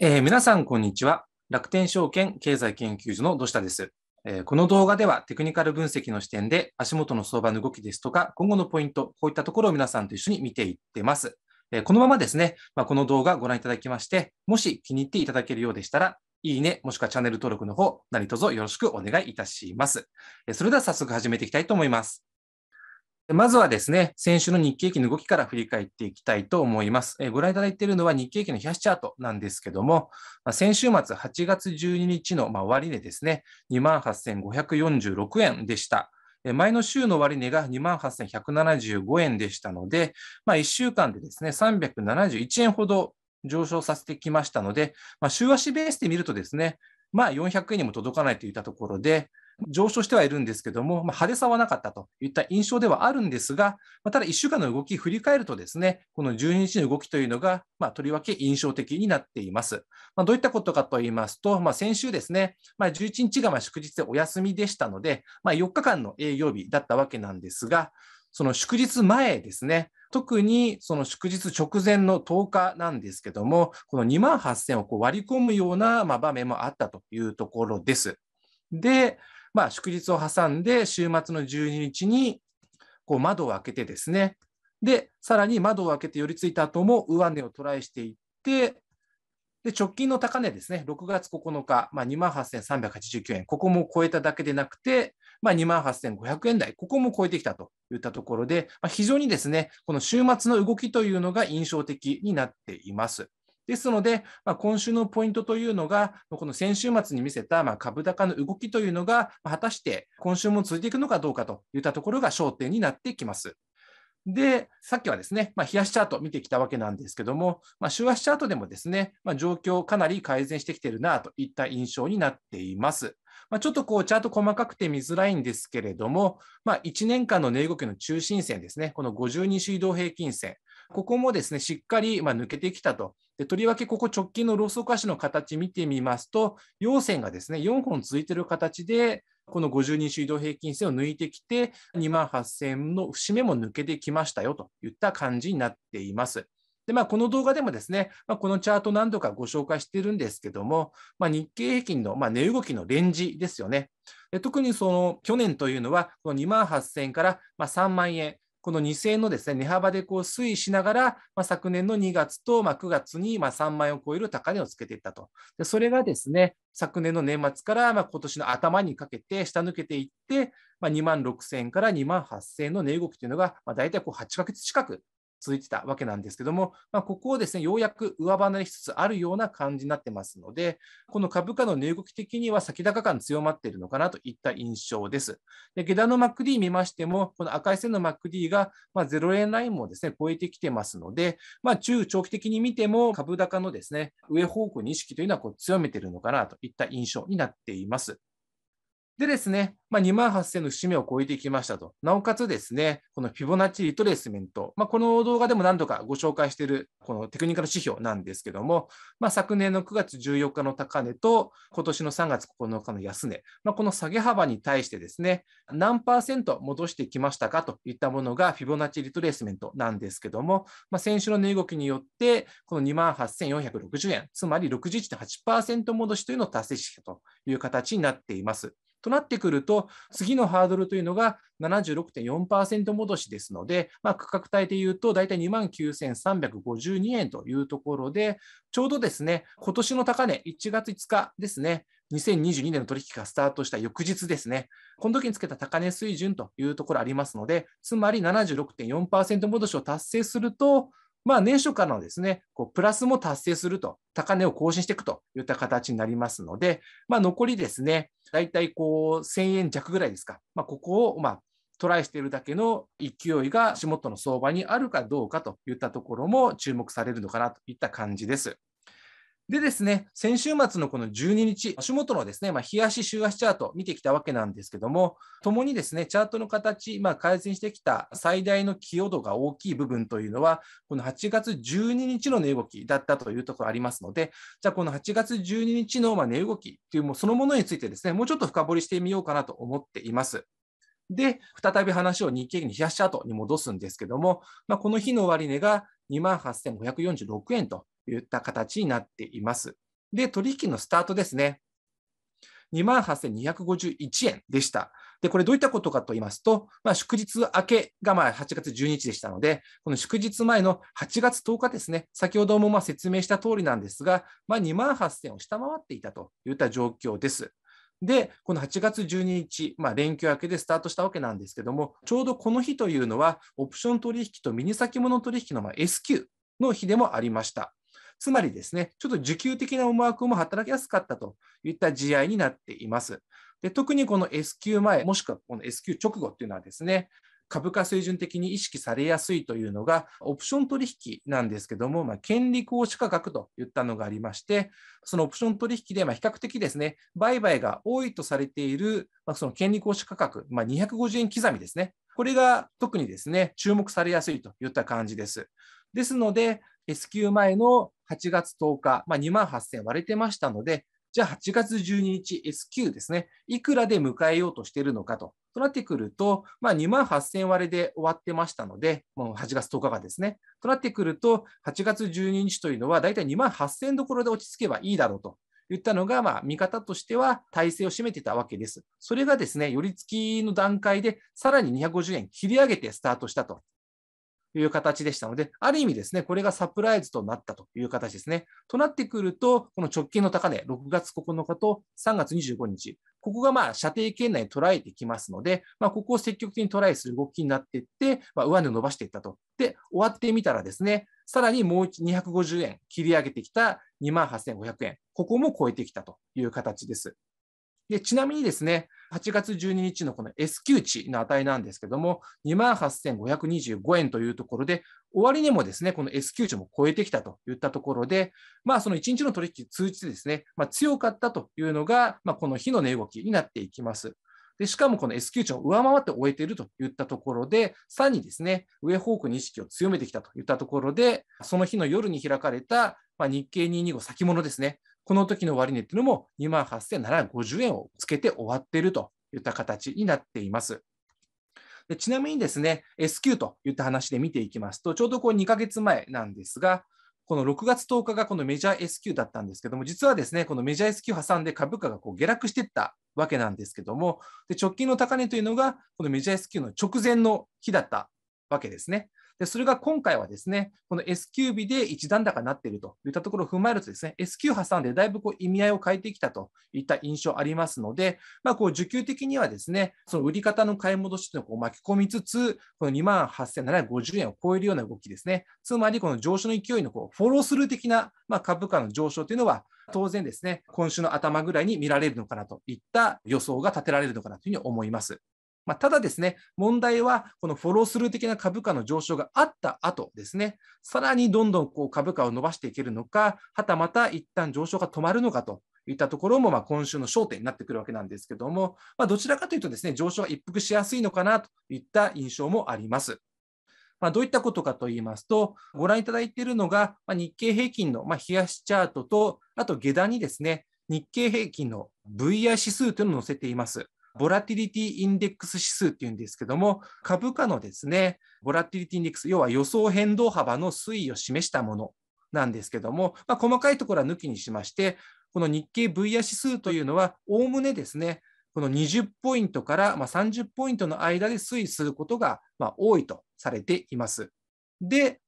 えー、皆さん、こんにちは。楽天証券経済研究所の土下です、えー、この動画ではテクニカル分析の視点で足元の相場の動きですとか、今後のポイント、こういったところを皆さんと一緒に見ていってます。えー、このままですね、まあ、この動画ご覧いただきまして、もし気に入っていただけるようでしたら、いいね、もしくはチャンネル登録の方、何卒よろしくお願いいたします。えそれでは早速始めていきたいと思います。まずはですね、先週の日経期の動きから振り返っていきたいと思います。えご覧いただいているのは日経期の冷やしチャートなんですけども、ま先週末8月12日の、終値ですね、28,546円でした。前の週の終値が28,175円でしたので、まあ、1週間でですね、371円ほど上昇させてきましたので、まあ、週足ベースで見るとですね、まあ、400円にも届かないといったところで、上昇してはいるんですけども、まあ、派手さはなかったといった印象ではあるんですが、まあ、ただ1週間の動き、振り返るとですね、この12日の動きというのが、まあ、とりわけ印象的になっています。まどういったことかと言いますと、ま先週ですね、ま11日がま祝日でお休みでしたので、ま4日間の営業日だったわけなんですが、その祝日前ですね、特にその祝日直前の10日なんですけども、この2万8000をこう割り込むようなま場面もあったというところです。で、まあ、祝日を挟んで週末の12日にこう窓を開けてですねでさらに窓を開けて寄りついた後も上値をトライしていってで直近の高値ですね6月9日、まあ、28,389円ここも超えただけでなくて、まあ、28,500円台ここも超えてきたといったところで、まあ、非常にですねこの週末の動きというのが印象的になっています。ですので、まあ、今週のポイントというのが、この先週末に見せたま株高の動きというのが、果たして今週も続いていくのかどうかといったところが焦点になってきます。で、さっきはですね、まあ、冷やしチャート見てきたわけなんですけども、まあ、週足チャートでもですね、まあ、状況かなり改善してきてるなといった印象になっています。まあ、ちょっとこうチャート細かくて見づらいんですけれども、まあ、1年間の値動きの中心線ですね、この52周移動平均線、ここもですね、しっかりま抜けてきたとでとりわけここ直近のローソク足の形見てみますと、陽線がですね、4本続いている形で、この50人種移動平均線を抜いてきて、2万8000の節目も抜けてきましたよといった感じになっています。でまあ、この動画でもですね、まあ、このチャート何度かご紹介してるんですけども、まあ、日経平均の、ま値動きのレンジですよね。で特にその去年というのは、この2万8000から、ま3万円、この2000円のですね、値幅でこう推移しながら、まあ、昨年の2月と、まあ、9月にまあ3万円を超える高値をつけていったと。でそれがですね、昨年の年末からまあ今年の頭にかけて下抜けていって、まあ、2万6000円から2万8000円の値動きというのが、まあ、大体こう8ヶ月近く続いてたわけなんですけども、まあ、ここをですね、ようやく上離れしつつあるような感じになってますので、この株価の値動き的には先高感強まっているのかなといった印象です。で下段の MacD 見ましても、この赤い線の MacD が、まあ、0円ラインもですね、超えてきてますので、まあ、中長期的に見ても株高のですね、上方向に意識というのはこう強めているのかなといった印象になっています。でですね、まあ、2万8000の節目を超えてきましたと。なおかつですね、このフィボナッチリトレースメント、まあ、この動画でも何度かご紹介しているこのテクニカル指標なんですけども、まあ、昨年の9月14日の高値と今年の3月9日の安値、まあ、この下げ幅に対してですね、何パーセント戻してきましたかといったものがフィボナッチリトレースメントなんですけども、まあ、先週の値動きによって、この2万8460円、つまり61.8%戻しというのを達成したという形になっています。となってくると、次のハードルというのが76.4%戻しですので、まあ、価格帯でいうと、大体2万9352円というところで、ちょうどですね、今年の高値、1月5日ですね、2022年の取引がスタートした翌日ですね、この時につけた高値水準というところありますので、つまり76.4%戻しを達成すると、まあ、年初からのですね、こうプラスも達成すると、高値を更新していくといった形になりますので、まあ、残りですね、大体こう1000円弱ぐらいですか、まあ、ここをまあトライしているだけの勢いが足元の相場にあるかどうかといったところも注目されるのかなといった感じです。でですね、先週末のこの12日、足元のですね、まあ、日足、週足チャート見てきたわけなんですけども、ともにですね、チャートの形、まあ、改善してきた最大の寄与度が大きい部分というのは、この8月12日の値動きだったというところありますので、じゃあこの8月12日の値動きというもうそのものについてですね、もうちょっと深掘りしてみようかなと思っています。で、再び話を日経に冷やしチャートに戻すんですけども、まあ、この日の終値が28,546円といった形になっています。で、取引のスタートですね。28,251円でした。で、これどういったことかと言いますと、まあ、祝日明けがまあ8月12日でしたので、この祝日前の8月10日ですね、先ほどもま説明した通りなんですが、まあ、2 8000を下回っていたといった状況です。で、この8月12日、まあ、連休明けでスタートしたわけなんですけども、ちょうどこの日というのは、オプション取引とミニ先物取引のま S q の日でもありました。つまりですね、ちょっと受給的な思惑も働きやすかったといった事案になっています。で特にこの S q 前、もしくはこの S q 直後っていうのはですね、株価水準的に意識されやすいというのが、オプション取引なんですけども、まあ、権利行使価格といったのがありまして、そのオプション取引で、ま比較的ですね、売買が多いとされている、まあ、その権利行使価格、まあ、250円刻みですね。これが特にですね、注目されやすいといった感じです。ですので、S q 前の8月10日、まあ、2万8000割れてましたので、じゃあ8月12日 S q ですね、いくらで迎えようとしているのかと。となってくると、まあ、2万8000割れで終わってましたので、もう8月10日がですね。となってくると、8月12日というのは、だいたい2万8000どころで落ち着けばいいだろうと言ったのが、まあ、見方としては体制を占めてたわけです。それがですね、寄り付きの段階で、さらに250円切り上げてスタートしたという形でしたので、ある意味ですね、これがサプライズとなったという形ですね。となってくると、この直近の高値、6月9日と3月25日、ここがまあ射程圏内に捉えてきますので、まあ、ここを積極的にトライする動きになっていって、まあ、上値を伸ばしていったと。で、終わってみたらですね、さらにもう250円切り上げてきた28,500円、ここも超えてきたという形です。でちなみにですね、8月12日のこの S q 値の値なんですけども、28,525円というところで、終値もですね、この S q 値も超えてきたといったところで、まあ、その1日の取引通じてですね、まあ、強かったというのが、まあ、この日の値動きになっていきます。でしかもこの S q 値を上回って終えているといったところで、さらにですね、上方向に意識を強めてきたといったところで、その日の夜に開かれた、まあ、日経225先物ですね、この時の終値っていうのも28,750円をつけて終わっているといった形になっています。でちなみにですね、S q といった話で見ていきますと、ちょうどこう2ヶ月前なんですが、この6月10日がこのメジャー S q だったんですけども、実はですね、このメジャー S q 挟んで株価がこう下落していったわけなんですけどもで、直近の高値というのが、このメジャー S q の直前の日だったわけですね。で、それが今回はですね、この S q 日で1段高になっているといったところを踏まえるとですね、S q 挟んでだいぶこう意味合いを変えてきたといった印象ありますので、まあ、こう需給的にはですね、その売り方の買い戻しというのを巻き込みつつ、この2万8750円を超えるような動きですね、つまりこの上昇の勢いのこうフォロースルー的な、ま株価の上昇というのは、当然ですね、今週の頭ぐらいに見られるのかなといった予想が立てられるのかなというふうに思います。まあ、ただですね、問題はこのフォロースルー的な株価の上昇があった後ですね、さらにどんどんこう株価を伸ばしていけるのか、はたまた一旦上昇が止まるのかといったところもまあ今週の焦点になってくるわけなんですけども、まあ、どちらかというとですね、上昇が一服しやすいのかなといった印象もあります。まあ、どういったことかといいますと、ご覧いただいているのが、ま日経平均の、ま冷やしチャートと、あと下段にですね、日経平均の VI 指数というのを載せています。ボラティリティインデックス指数っていうんですけども、株価のですね、ボラティリティインデックス、要は予想変動幅の推移を示したものなんですけども、まあ、細かいところは抜きにしまして、この日経 VR 指数というのは、おおむねですね、この20ポイントから30ポイントの間で推移することが多いとされています。で、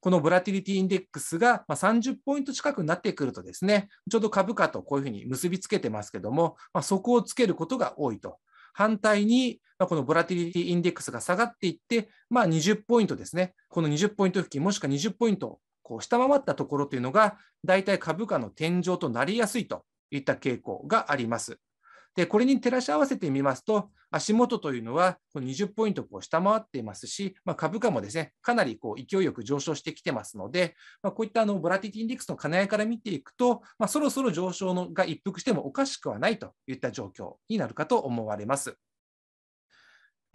このボラティリティインデックスが30ポイント近くなってくるとですね、ちょうど株価とこういうふうに結びつけてますけども、まあ、そこをつけることが多いと。反対に、このボラティリティインデックスが下がっていって、まあ、20ポイントですね、この20ポイント付近、もしくは20ポイントを下回ったところというのが、大体株価の天井となりやすいといった傾向があります。で、これに照らし合わせてみますと、足元というのは20ポイントを下回っていますし、まあ、株価もですね、かなりこう勢いよく上昇してきてますので、まあ、こういったあのボラティティインデックスの兼ね合いから見ていくと、まあ、そろそろ上昇のが一服してもおかしくはないといった状況になるかと思われます。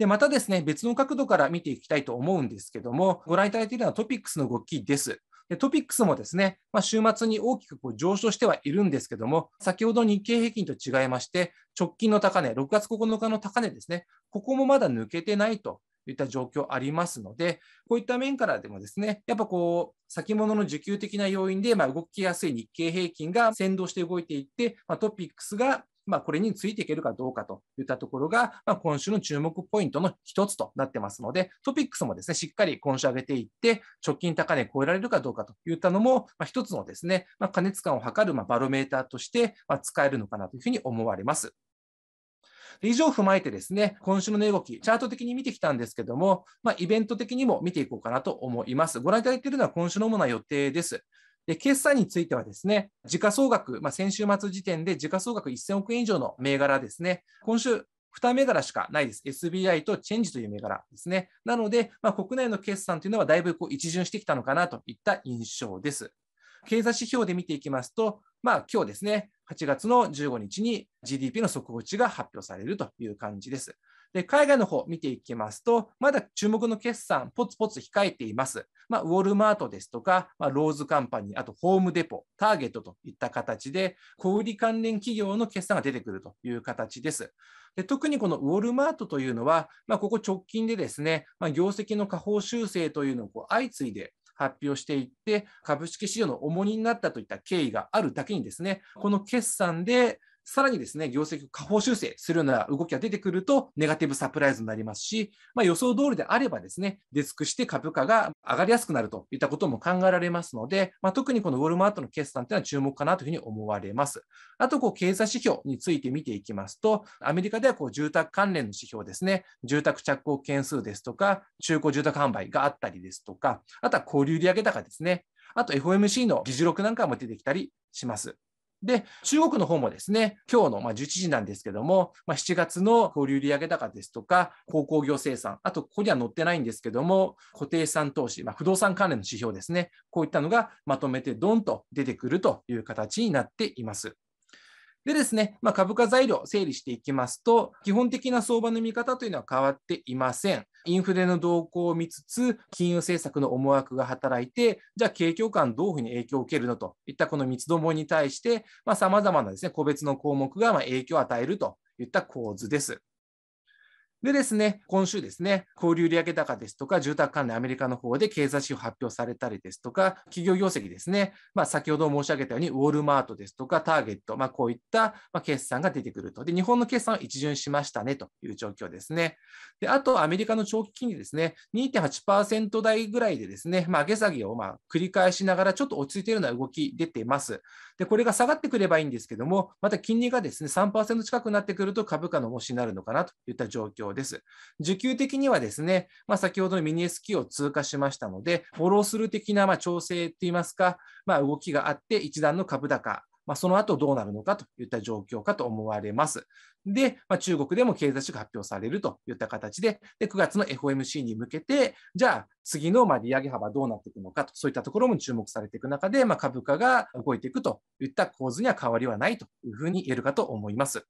で、またですね、別の角度から見ていきたいと思うんですけども、ご覧いただいているのはトピックスの動きです。でトピックスもですね、まあ、週末に大きくこう上昇してはいるんですけども、先ほど日経平均と違いまして、直近の高値、6月9日の高値ですね、ここもまだ抜けてないといった状況ありますので、こういった面からでもですね、やっぱこう、先物の需給的な要因で、まあ、動きやすい日経平均が先導して動いていって、まあ、トピックスがまあ、これについていけるかどうかといったところが、まあ、今週の注目ポイントの一つとなってますので、トピックスもですね、しっかり今週上げていって、直近高値超えられるかどうかといったのも、まあ、一つのですね、まあ、加熱感を測る、まあ、バロメーターとして、まあ、使えるのかなというふうに思われます。以上を踏まえてですね、今週の値動き、チャート的に見てきたんですけども、まあ、イベント的にも見ていこうかなと思います。ご覧いただいているのは今週の主な予定です。で、決算についてはですね、時価総額、まあ、先週末時点で時価総額1000億円以上の銘柄ですね、今週2銘柄しかないです。SBI とチェンジという銘柄ですね。なので、まあ、国内の決算というのはだいぶこう一巡してきたのかなといった印象です。経済指標で見ていきますと、まあ、今日ですね、8月の15日に GDP の速報値が発表されるという感じです。で海外の方見ていきますと、まだ注目の決算、ポツポツ控えています。まあ、ウォルマートですとか、まあ、ローズカンパニー、あとホームデポ、ターゲットといった形で、小売関連企業の決算が出てくるという形です。で特にこのウォルマートというのは、まあ、ここ直近でですね、ま業績の下方修正というのをこう相次いで発表していって、株式市場の重荷になったといった経緯があるだけにですね、この決算でさらにですね、業績を下方修正するような動きが出てくると、ネガティブサプライズになりますし、まあ、予想通りであればですね、デスクして株価が上がりやすくなるといったことも考えられますので、まあ、特にこのウォルマートの決算というのは注目かなというふうに思われます。あと、こう、経済指標について見ていきますと、アメリカではこう住宅関連の指標ですね、住宅着工件数ですとか、中古住宅販売があったりですとか、あとは交流売上高ですね、あと FOMC の議事録なんかも出てきたりします。で、中国の方もですね、今日のま11時なんですけども、まあ、7月の交流利上げ高ですとか、鉱工業生産、あとここには載ってないんですけども、固定資産投資、まあ、不動産関連の指標ですね、こういったのがまとめてドンと出てくるという形になっています。でですね、まあ、株価材料整理していきますと、基本的な相場の見方というのは変わっていません。インフレの動向を見つつ、金融政策の思惑が働いて、じゃあ景況感どういうふうに影響を受けるのといったこの三つどもに対して、さまざ、まなですね、個別の項目がま影響を与えるといった構図です。でですね、今週ですね、小売売上高ですとか、住宅関連アメリカの方で経済指標発表されたりですとか、企業業績ですね、まあ、先ほど申し上げたように、ウォールマートですとか、ターゲット、まあ、こういった決算が出てくると。で、日本の決算は一巡しましたねという状況ですね。で、あと、アメリカの長期金利ですね、2.8%台ぐらいでですね、まあ、上げ下げをまあ繰り返しながら、ちょっと落ち着いているような動き出ています。で、これが下がってくればいいんですけども、また金利がですね、3%近くなってくると株価の模試になるのかなといった状況です。需給的にはですね、まあ、先ほどのミニ S q を通過しましたので、フォロールー的なま調整といいますか、まあ、動きがあって、一段の株高。まあ、その後どうなるのかといった状況かと思われます。で、まあ、中国でも経済指標発表されるといった形でで、9月の FOMC に向けて、じゃあ次のま利上げ幅どうなっていくのかと、そういったところも注目されていく中で、まあ、株価が動いていくといった構図には変わりはないというふうに言えるかと思います。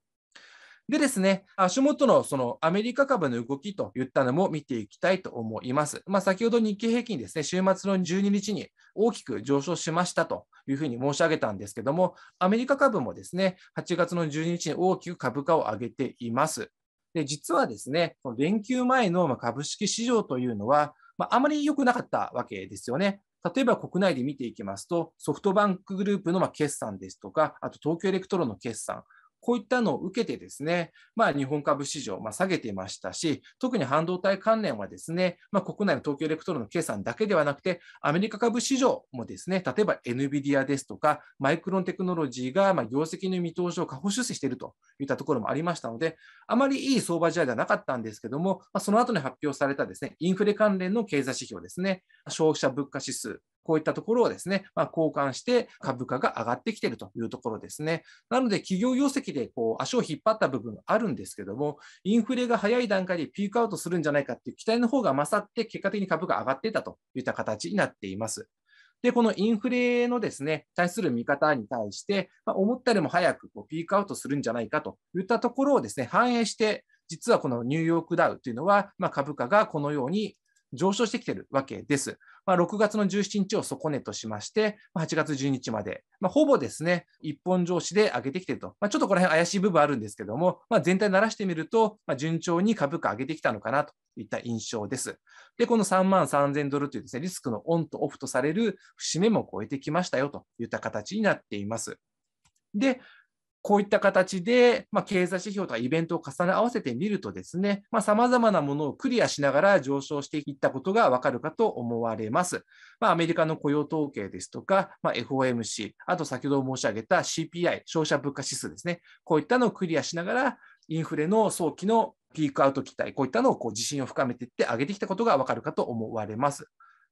でですね、足元のそのアメリカ株の動きといったのも見ていきたいと思います。まあ、先ほど日経平均ですね、週末の12日に大きく上昇しましたというふうに申し上げたんですけども、アメリカ株もですね、8月の12日に大きく株価を上げています。で実はですね、連休前の株式市場というのは、まあ、あまり良くなかったわけですよね。例えば国内で見ていきますと、ソフトバンクグループの決算ですとか、あと東京エレクトロの決算、こういったのを受けてですね、まあ、日本株市場、まあ、下げていましたし、特に半導体関連はですね、まあ、国内の東京エレクトロンの計算だけではなくて、アメリカ株市場もですね、例えば NVIDIA ですとか、マイクロンテクノロジーがま業績の見通しを下方修正しているといったところもありましたので、あまりいい相場試合ではなかったんですけども、まその後に発表されたですね、インフレ関連の経済指標ですね、消費者物価指数、こういったところをですね、まあ、交換して株価が上がってきているというところですね。なので、企業業績でこう足を引っ張った部分あるんですけども、インフレが早い段階でピークアウトするんじゃないかっていう期待の方が勝って、結果的に株が上がっていたといった形になっています。で、このインフレのですね、対する見方に対して、まあ、思ったよりも早くこうピークアウトするんじゃないかといったところをですね、反映して、実はこのニューヨークダウというのは、まあ、株価がこのように上昇してきてるわけです。まあ、6月の17日を底値としまして、8月12日まで、まあ、ほぼですね、一本上司で上げてきてると。まあ、ちょっとこの辺怪しい部分あるんですけども、まあ、全体鳴らしてみると、まあ、順調に株価上げてきたのかなといった印象です。で、この3万3000ドルというですね、リスクのオンとオフとされる節目も超えてきましたよといった形になっています。で、こういった形で、まあ、経済指標とかイベントを重ね合わせてみるとですね、さまざ、まなものをクリアしながら上昇していったことがわかるかと思われます。まあ、アメリカの雇用統計ですとか、まあ、FOMC、あと先ほど申し上げた CPI、消費者物価指数ですね、こういったのをクリアしながら、インフレの早期のピークアウト期待、こういったのをこう自信を深めていって上げてきたことがわかるかと思われます。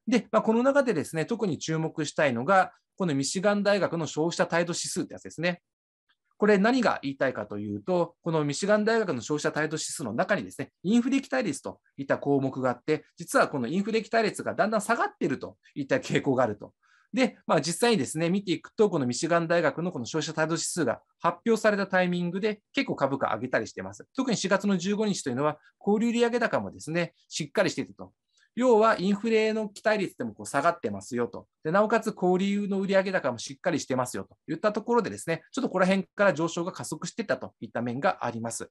で、まあ、この中でですね、特に注目したいのが、このミシガン大学の消費者態度指数ってやつですね。これ何が言いたいかというと、このミシガン大学の消費者態度指数の中にですね、インフレ期待率といった項目があって、実はこのインフレ期待率がだんだん下がっているといった傾向があると。で、まあ、実際にですね、見ていくと、このミシガン大学のこの消費者態度指数が発表されたタイミングで結構株価上げたりしています。特に4月の15日というのは、交流売上高もですね、しっかりしていたと要はインフレの期待率でもこう下がってますよとで、なおかつ小売の売上高もしっかりしてますよといったところで、ですねちょっとここら辺から上昇が加速していったといった面があります。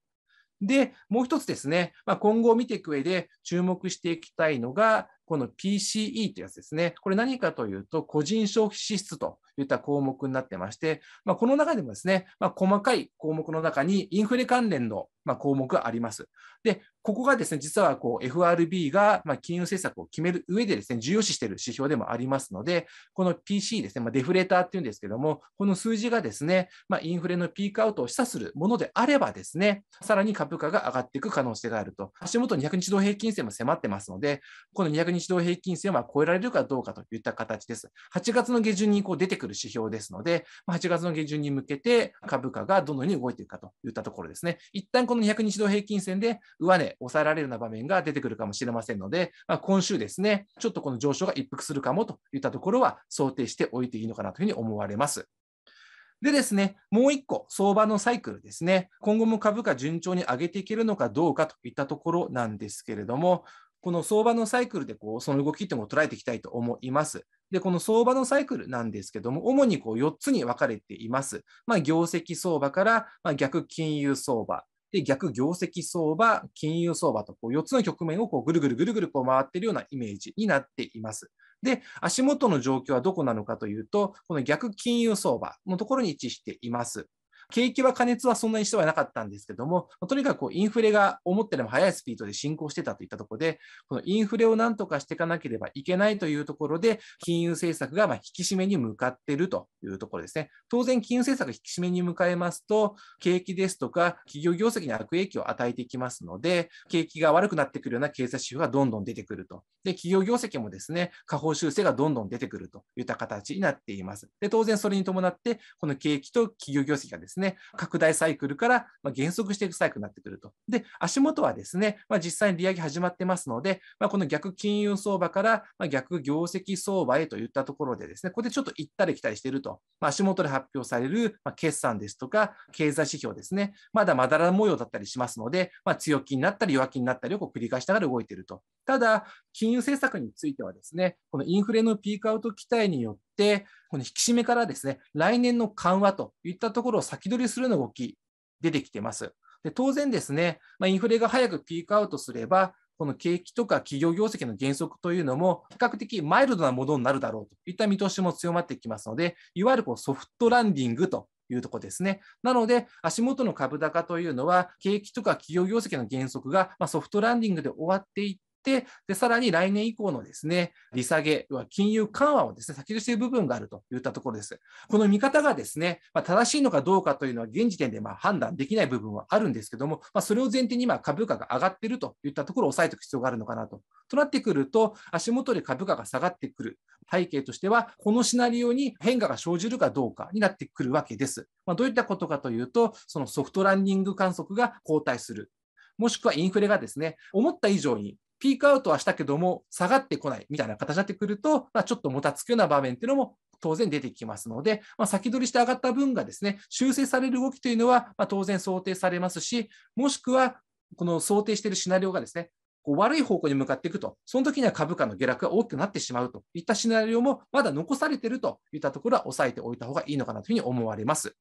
で、もう一つですね、まあ、今後を見ていく上で注目していきたいのが、この PCE というやつですね。これ何かというと、個人消費支出といった項目になってまして、まあ、この中でもですね、まあ、細かい項目の中にインフレ関連のまあ、項目あります。で、ここがですね、実はこう FRB がまあ金融政策を決める上でですね、重要視している指標でもありますので、この PC ですね、まあ、デフレーターっていうんですけども、この数字がですね、まあ、インフレのピークアウトを示唆するものであればですね、さらに株価が上がっていく可能性があると。足元200日同平均線も迫ってますので、この200日同平均線は超えられるかどうかといった形です。8月の下旬にこう出てくる指標ですので、8月の下旬に向けて株価がどのように動いていくかといったところですね。一旦この200日同平均線で上値抑えられるような場面が出てくるかもしれませんので、まあ、今週ですね、ちょっとこの上昇が一服するかもといったところは想定しておいていいのかなというふうに思われます。でですね、もう1個、相場のサイクルですね、今後も株価順調に上げていけるのかどうかといったところなんですけれども、この相場のサイクルでこうその動きってを捉えていきたいと思います。で、この相場のサイクルなんですけども、主にこう4つに分かれています。まあ、業績相場から、ま逆金融相場、で逆業績相場、金融相場とこう4つの局面をこうぐるぐるぐるぐるこう回っているようなイメージになっています。で、足元の状況はどこなのかというと、この逆金融相場のところに位置しています。景気は過熱はそんなにしてはなかったんですけども、とにかくインフレが思ったよりも速いスピードで進行してたといったところで、このインフレをなんとかしていかなければいけないというところで、金融政策がま引き締めに向かっているというところですね。当然、金融政策引き締めに向かいますと、景気ですとか企業業績に悪影響を与えていきますので、景気が悪くなってくるような経済指標がどんどん出てくると。で、企業業績もですね、下方修正がどんどん出てくるといった形になっています。で、当然それに伴って、この景気と企業業績がですね、ね、拡大サイクルから減速していくサイクルになってくると。で、足元はですね、まあ、実際に利上げ始まってますので、まあ、この逆金融相場から逆業績相場へといったところでですね、ここでちょっと行ったり来たりしていると、まあ、足元で発表される決算ですとか、経済指標ですね、まだまだら模様だったりしますので、まあ、強気になったり弱気になったりをこう繰り返しながら動いていると。ただ、金融政策についてはですね、このインフレのピークアウト期待によっ、この引き締めからですね、来年の緩和といったところを先取りするの動き、出てきてます。で当然ですね、まあ、インフレが早くピークアウトすれば、この景気とか企業業績の減速というのも、比較的マイルドなものになるだろうといった見通しも強まってきますので、いわゆるこうソフトランディングというとこですね。なので、足元の株高というのは、景気とか企業業績の減速が、まソフトランディングで終わっていっ、で、さらに来年以降のですね、利下げ、は金融緩和をですね、先取りしている部分があるといったところです。この見方がですね、まあ、正しいのかどうかというのは現時点でまあ判断できない部分はあるんですけども、まあ、それを前提に今株価が上がっているといったところを抑えておく必要があるのかなと。となってくると、足元で株価が下がってくる背景としては、このシナリオに変化が生じるかどうかになってくるわけです。まあ、どういったことかというと、そのソフトランニング観測が後退する。もしくはインフレがですね、思った以上にピークアウトはしたけども、下がってこないみたいな形になってくると、まあ、ちょっともたつくような場面っていうのも当然出てきますので、まあ、先取りして上がった分がですね、修正される動きというのは、ま当然想定されますし、もしくは、この想定しているシナリオがですね、こう悪い方向に向かっていくと、その時には株価の下落が大きくなってしまうといったシナリオもまだ残されているといったところは押さえておいた方がいいのかなというふうに思われます。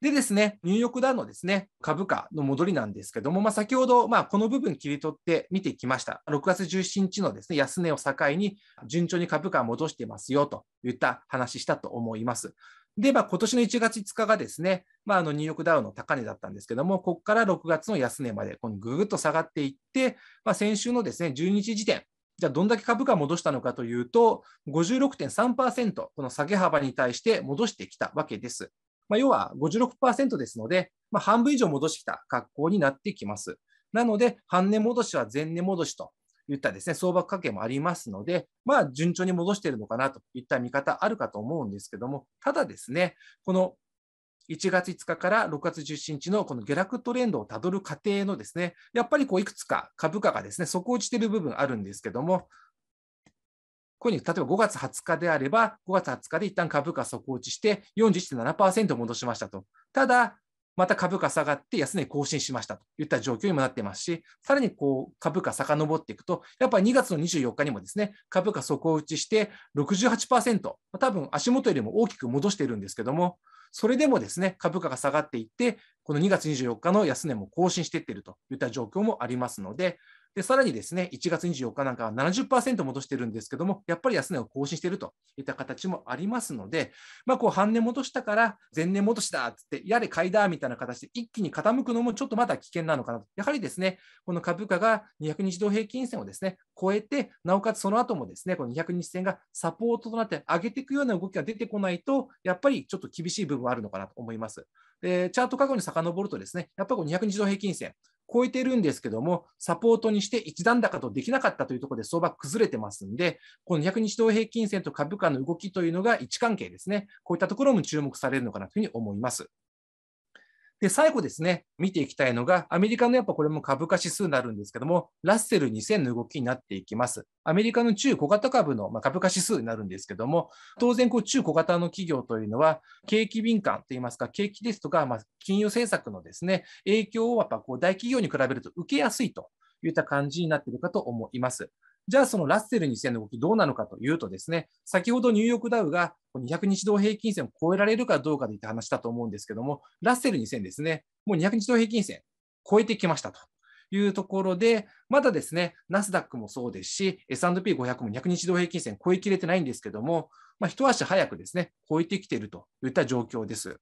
でですね、ニューヨークダウのですね、株価の戻りなんですけども、まあ、先ほど、まあ、この部分切り取って見てきました。6月17日のですね、安値を境に、順調に株価を戻してますよといった話したと思います。で、まあ、今年の1月5日がですね、まあ、あのニューヨークダウの高値だったんですけども、ここから6月の安値まで、このぐぐっと下がっていって、まあ、先週のですね、12日時点、じゃあどんだけ株価戻したのかというと、56.3%、この下げ幅に対して戻してきたわけです。まあ、要は56%ですので、まあ、半分以上戻してきた格好になってきます。なので、半値戻しは前年戻しといったですね、相場関係もありますので、まあ、順調に戻しているのかなといった見方あるかと思うんですけども、ただですね、この1月5日から6月17日のこの下落トレンドをたどる過程のですね、やっぱりこういくつか株価がですね、底落ちている部分あるんですけども、ここに例えば5月20日であれば、5月20日で一旦株価底落ちして41.7%戻しましたと。ただ、また株価下がって安値更新しましたといった状況にもなってますし、さらにこう株価遡っていくと、やっぱり2月の24日にもですね、株価底打ちして68%、多分足元よりも大きく戻しているんですけども、それでもですね、株価が下がっていって、この2月24日の安値も更新していっているといった状況もありますので、で、さらにですね、1月24日なんかは70%戻してるんですけども、やっぱり安値を更新しているといった形もありますので、まあ、こう半値戻したから、前年戻しだっつって、やれ買いだみたいな形で一気に傾くのもちょっとまだ危険なのかなと。やはりですね、この株価が200日同平均線をですね、超えて、なおかつその後もですね、この200日線がサポートとなって上げていくような動きが出てこないと、やっぱりちょっと厳しい部分はあるのかなと思います。でチャート過去に遡るとですね、やっぱり200日同平均線、超えてるんですけども、サポートにして一段高とできなかったというところで相場崩れてますんで、この200日同平均線と株価の動きというのが位置関係ですね、こういったところも注目されるのかなというふうに思います。で、最後ですね、見ていきたいのが、アメリカのやっぱこれも株価指数になるんですけども、ラッセル2000の動きになっていきます。アメリカの中小型株の、まあ、株価指数になるんですけども、当然、こう中小型の企業というのは、景気敏感といいますか、景気ですとか、まあ、金融政策のですね、影響をやっぱこう大企業に比べると受けやすいといった感じになっているかと思います。じゃあそのラッセル2000の動きどうなのかというとですね、先ほどニューヨークダウが200日同平均線を超えられるかどうかでいった話だと思うんですけども、ラッセル2000ですね、もう200日同平均線超えてきましたと。いうところで、まだですね、ナスダックもそうですし、S&P500 も200日同平均線超えきれてないんですけども、まあ、一足早くですね、超えてきているといった状況です。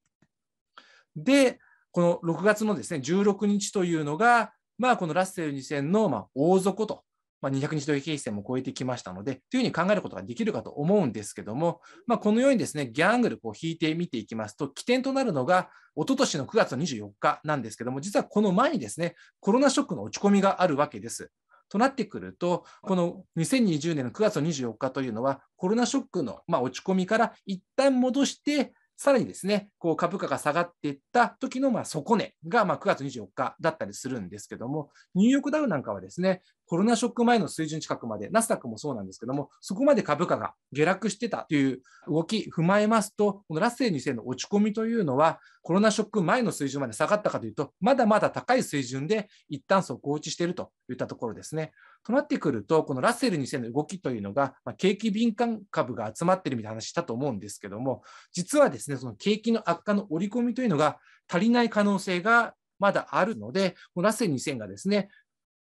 で、この6月のですね、16日というのが、まあ、このラッセル2000のまあ大底とまあ、200日同平線も超えてきましたので、というふうに考えることができるかと思うんですけども、まあ、このようにですね、ギャングルこう引いてみていきますと、起点となるのが、一昨年の9月24日なんですけども、実はこの前にですね、コロナショックの落ち込みがあるわけです。となってくると、この2020年の9月24日というのは、コロナショックの、ま落ち込みから一旦戻して、さらにですね、こう株価が下がっていった時のま底値がま9月24日だったりするんですけども、ニューヨークダウなんかはですね、コロナショック前の水準近くまで、ナスダックもそうなんですけども、そこまで株価が下落してたという動き、踏まえますと、このラッセル2000の落ち込みというのは、コロナショック前の水準まで下がったかというと、まだまだ高い水準で、一旦底落ちしているといったところですね。となってくると、このラッセル2000の動きというのが、まあ、景気敏感株が集まってるみたいな話したと思うんですけども、実はですね、その景気の悪化の織り込みというのが足りない可能性がまだあるので、このラッセル2000がですね、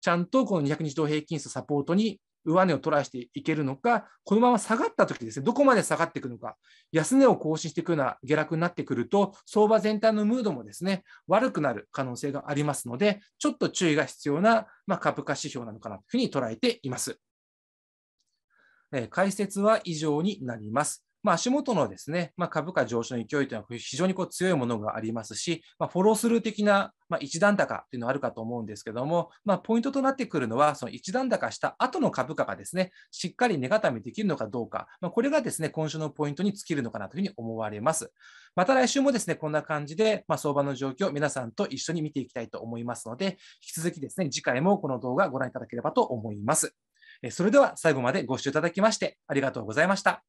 ちゃんとこの200日同平均数サポートに上値を取らしていけるのか、このまま下がったときですね、どこまで下がっていくのか、安値を更新していくような下落になってくると、相場全体のムードもですね、悪くなる可能性がありますので、ちょっと注意が必要な、まあ、株価指標なのかなというふうに捉えています。え解説は以上になります。まあ、足元のですね、まあ、株価上昇の勢いというのは非常にこう強いものがありますし、まあ、フォロースルー的な、まあ、一段高というのはあるかと思うんですけども、まあ、ポイントとなってくるのは、その一段高した後の株価がですね、しっかり値固めできるのかどうか、まあ、これがですね、今週のポイントに尽きるのかなというふうに思われます。また来週もですね、こんな感じで、まあ、相場の状況を皆さんと一緒に見ていきたいと思いますので、引き続きですね、次回もこの動画ご覧いただければと思います。それでは最後までご視聴いただきましてありがとうございました。